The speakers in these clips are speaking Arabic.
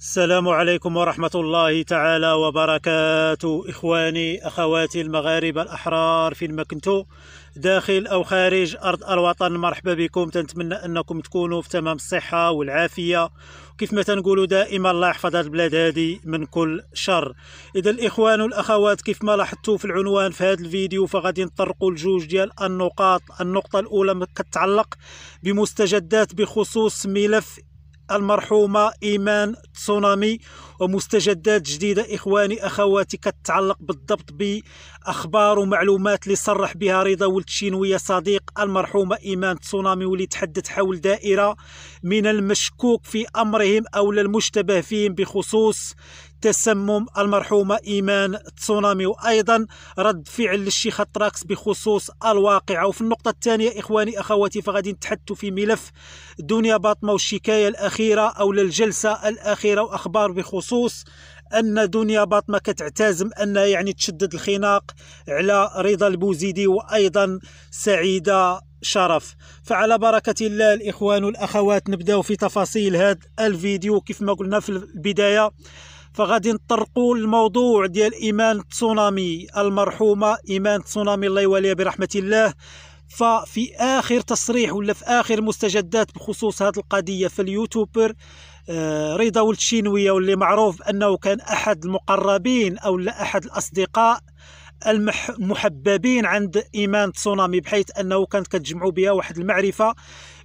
السلام عليكم ورحمة الله تعالى وبركاته إخواني أخواتي المغاربة الأحرار فين ما كنتو داخل أو خارج أرض الوطن مرحبا بكم تنتمنى أنكم تكونوا في تمام الصحة والعافية كيف ما تنقولوا دائما الله يحفظ هذه البلاد هذه من كل شر إذا الإخوان والأخوات كيف ما لاحظتوا في العنوان في هذا الفيديو فغادي نطرقوا لجوج ديال النقاط النقطة الأولى كتعلق بمستجدات بخصوص ملف المرحومة إيمان تسونامي ومستجدات جديدة إخواني أخواتي كتعلق بالضبط بأخبار ومعلومات اللي صرح بها رضا ولد شينوية صديق المرحومة إيمان تسونامي واللي تحدث حول دائرة من المشكوك في أمرهم أو المشتبه فيهم بخصوص تسمم المرحومة إيمان تسونامي وأيضا رد فعل للشيخ الطراكس بخصوص الواقعة وفي النقطة الثانية إخواني أخواتي فغادي نتحدث في ملف دنيا باطمة والشكاية الأخيرة أو الجلسة الأخيرة وأخبار بخصوص ان دنيا باطمه كتعتزم ان يعني تشدد الخناق على رضا البوزيدي وايضا سعيده شرف فعلى بركه الله الاخوان والاخوات نبداو في تفاصيل هذا الفيديو كيف ما قلنا في البدايه فغادي نطرقوا الموضوع ديال ايمان تسونامي المرحومه ايمان تسونامي الله يواليها برحمه الله ففي اخر تصريح ولا في اخر مستجدات بخصوص هذه القضيه اليوتيوبر آه، رضا ولد الشينويه واللي معروف انه كان احد المقربين او لا احد الاصدقاء المحببين عند ايمان تسونامي بحيث انه كانت كتجمعوا بها واحد المعرفه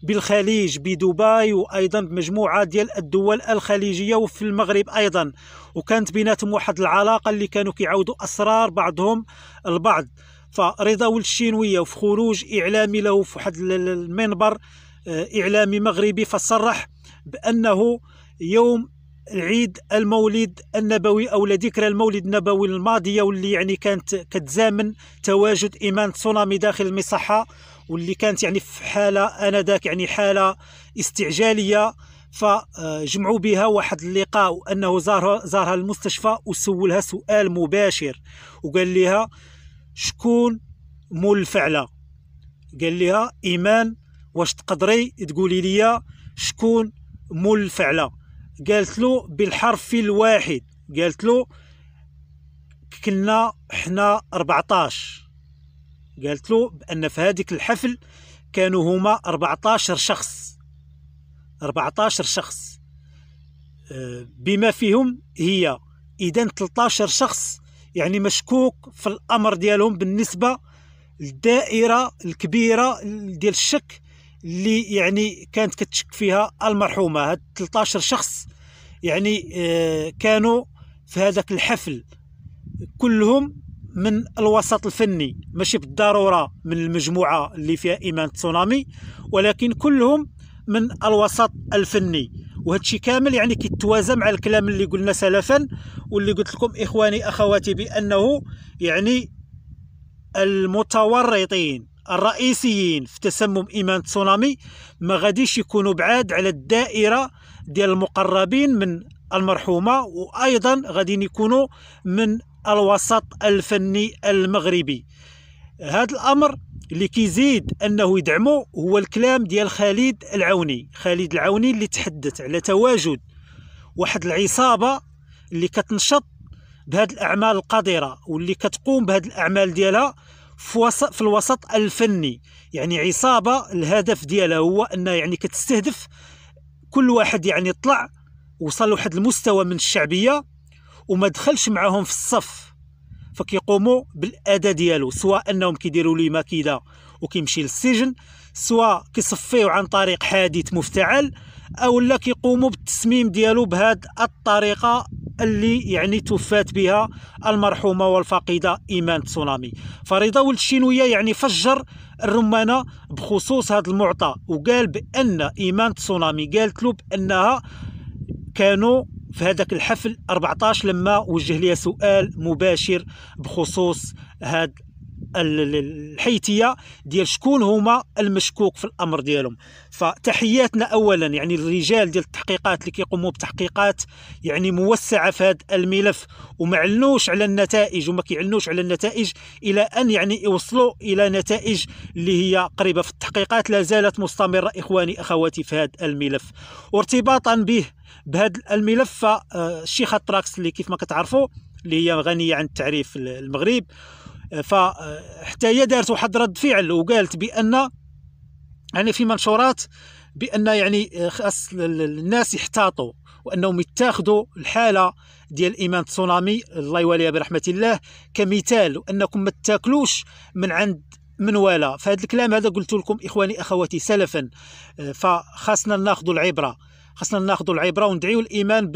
بالخليج بدبي وايضا بمجموعه ديال الدول الخليجيه وفي المغرب ايضا وكانت بيناتهم واحد العلاقه اللي كانوا كيعاودوا اسرار بعضهم البعض فرضا ولد الشينويه وفي خروج اعلامي له في واحد المنبر آه، اعلامي مغربي فصرح بانه يوم عيد المولد النبوي او ذكرى المولد النبوي الماضيه واللي يعني كانت كتزامن تواجد ايمان تسونامي داخل المصحه واللي كانت يعني في حاله انذاك يعني حاله استعجاليه فجمعوا بها واحد اللقاء وانه زارها زارها المستشفى وسولها سؤال مباشر وقال لها شكون مول الفعله قال لها ايمان واش تقدري تقولي لي شكون مول الفعله قالت له بالحرف الواحد قالت له كنا حنا 14 قالت له بان في هذيك الحفل كانوا هما 14 شخص 14 شخص آه، بما فيهم هي اذا 13 شخص يعني مشكوك في الامر ديالهم بالنسبه للدائره الكبيره ديال الشك اللي يعني كانت كتشك فيها المرحومه هاد 13 شخص يعني آه، كانوا في هذاك الحفل كلهم من الوسط الفني ماشي بالضروره من المجموعه اللي فيها ايمان تسونامي ولكن كلهم من الوسط الفني وهادشي كامل يعني كيتوازى مع الكلام اللي قلنا سلفا واللي قلت لكم اخواني اخواتي بانه يعني المتورطين الرئيسيين في تسمم ايمان تسونامي ما غاديش يكونوا بعاد على الدائره ديال المقربين من المرحومه وايضا غادي يكونوا من الوسط الفني المغربي هذا الامر اللي كيزيد انه يدعمه هو الكلام ديال خالد العوني خالد العوني اللي تحدث على تواجد واحد العصابه اللي كتنشط بهذه الاعمال القذره واللي كتقوم بهذه الاعمال ديالها في, وسط في الوسط الفني يعني عصابه الهدف ديالها هو ان يعني كتستهدف كل واحد يعني طلع وصل لواحد المستوى من الشعبيه وما دخلش معاهم في الصف فكيقوموا بالاداء ديالو سواء انهم كيديروا لي ماكيده وكيمشي للسجن سواء كيصفيو عن طريق حادث مفتعل او لا كيقوموا بالتسميم ديالو بهذه الطريقه اللي يعني توفات بها المرحومه والفقيده ايمان تسونامي فرضا ولد الشينويه يعني فجر الرمانه بخصوص هذا المعطى وقال بان ايمان تسونامي قالت له بانها كانوا في هذاك الحفل 14 لما وجه لي سؤال مباشر بخصوص هذا الحيتيه ديال شكون هما المشكوك في الامر ديالهم فتحياتنا اولا يعني الرجال ديال التحقيقات اللي كيقوموا بتحقيقات يعني موسعه في هذا الملف وما على النتائج وما كيعلنوش على النتائج الى ان يعني يوصلوا الى نتائج اللي هي قريبه في التحقيقات لا زالت مستمره اخواني اخواتي في هذا الملف وارتباطا به بهذا الملف آه، الشيخه تراكس اللي كيف ما كتعرفوا اللي هي غنيه عن التعريف المغرب فحتى هي دارت واحد رد فعل وقالت بان يعني في منشورات بان يعني خاص الناس يحتاطوا وانهم يتاخذوا الحاله ديال ايمان تسونامي الله يواليها برحمه الله كمثال وانكم ما تاكلوش من عند من ولا فهاد الكلام هذا قلت لكم اخواني اخواتي سلفا فخاصنا ناخذوا العبره خاصنا ناخذوا العبره وندعيو الايمان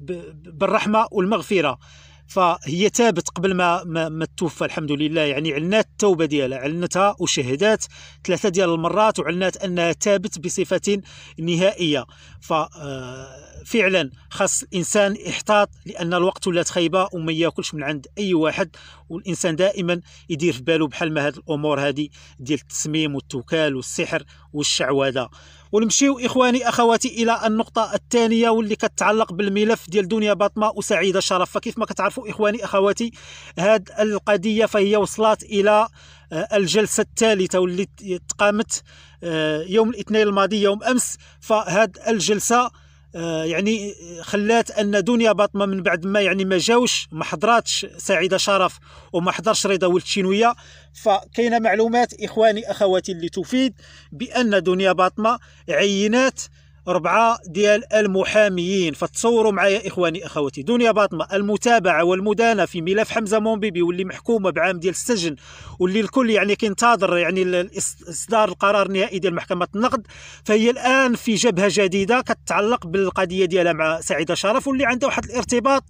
بالرحمه والمغفره فهي تابت قبل ما ما, ما توفى الحمد لله يعني علنات التوبه ديالها علنتها وشهدات ثلاثه ديال المرات وعلنات انها تابت بصفه نهائيه ففعلا آه، خاص الانسان احتاط لان الوقت ولات خايبه وما ياكلش من عند اي واحد والانسان دائما يدير في باله بحال ما هاد الامور هذه ديال التسميم والتوكال والسحر والشعوذه ونمشيو اخواني اخواتي الى النقطه الثانيه واللي كتعلق بالملف ديال دنيا باطمه وسعيده شرف فكيف ما كتعرفوا اخواني اخواتي هاد القضيه فهي وصلت الى آه، الجلسه الثالثه واللي تقامت آه، يوم الاثنين الماضي يوم امس فهاد الجلسه آه، يعني خلات ان دنيا باطمه من بعد ما يعني ما جاوش ما حضراتش سعيده شرف وما حضرش رضا ولد الشينويه فكاينه معلومات اخواني اخواتي اللي تفيد بان دنيا باطمه عينات ربعه ديال المحاميين فتصوروا معايا إخواني أخواتي دنيا باطمة المتابعة والمدانة في ملف حمزة مومبيبي واللي محكومة بعام ديال السجن واللي الكل يعني كينتظر يعني إصدار القرار النهائي ديال محكمة النقد فهي الآن في جبهة جديدة كتتعلق بالقضية ديالها مع سعيدة شرف واللي عندها واحد الارتباط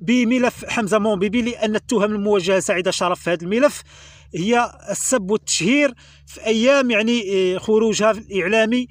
بملف حمزة مومبيبي لأن التهم الموجهة لسعيدة شرف في هذا الملف هي السب والتشهير في أيام يعني آه، خروجها الإعلامي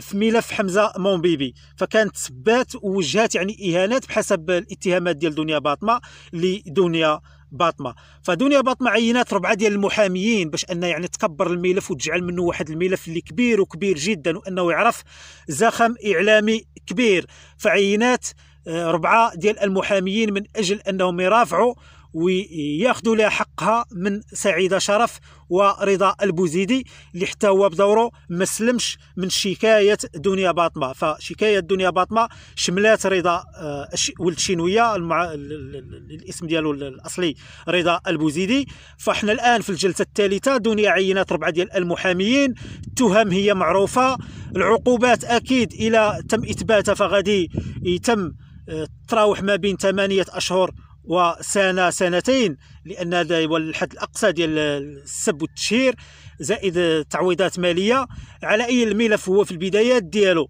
في ملف حمزه مونبيبي فكانت تسبات ووجهات يعني اهانات بحسب الاتهامات ديال دنيا باطمه لدنيا باطمه فدنيا باطمه عينات ربعه ديال المحاميين باش انه يعني تكبر الملف وتجعل منه واحد الملف اللي كبير وكبير جدا وانه يعرف زخم اعلامي كبير فعينات آه، ربعه ديال المحاميين من اجل انهم يرافعوا وياخذوا لها حقها من سعيده شرف ورضا البوزيدي اللي حتى هو بدوره ما سلمش من شكايه دنيا باطمه فشكايه دنيا باطمه شملات رضا آه، ولد شينويه المع... الاسم ديالو الاصلي رضا البوزيدي فاحنا الان في الجلسه الثالثه دنيا عينات ربعه ديال المحاميين التهم هي معروفه العقوبات اكيد الى تم اثباتها فغادي يتم آه، تراوح ما بين ثمانيه اشهر وسنه سنتين لان هذا هو الحد الاقصى ديال السب والتشهير زائد تعويضات ماليه على اي الملف هو في البدايات ديالو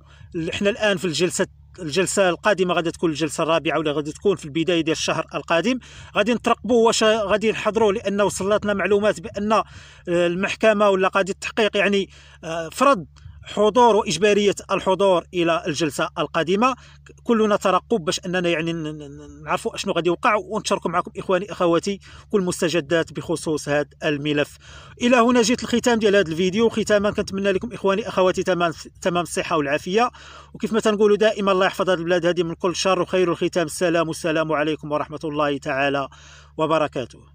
احنا الان في الجلسه الجلسه القادمه غادي تكون الجلسه الرابعه ولا غادي تكون في البدايه ديال الشهر القادم غادي نترقبوا واش غادي نحضروا لان وصلتنا معلومات بان آه، المحكمه ولا قاضي التحقيق يعني آه، فرض حضور واجباريه الحضور الى الجلسه القادمه كلنا ترقب باش اننا يعني نعرفوا اشنو غادي يوقع ونشاركوا معكم اخواني اخواتي كل المستجدات بخصوص هذا الملف الى هنا جيت الختام ديال هذا الفيديو ختاما كنتمنى لكم اخواني اخواتي تمام تمام الصحه والعافيه وكيف ما تنقولوا دائما الله يحفظ هذه البلاد هذه من كل شر وخير الختام السلام والسلام عليكم ورحمه الله تعالى وبركاته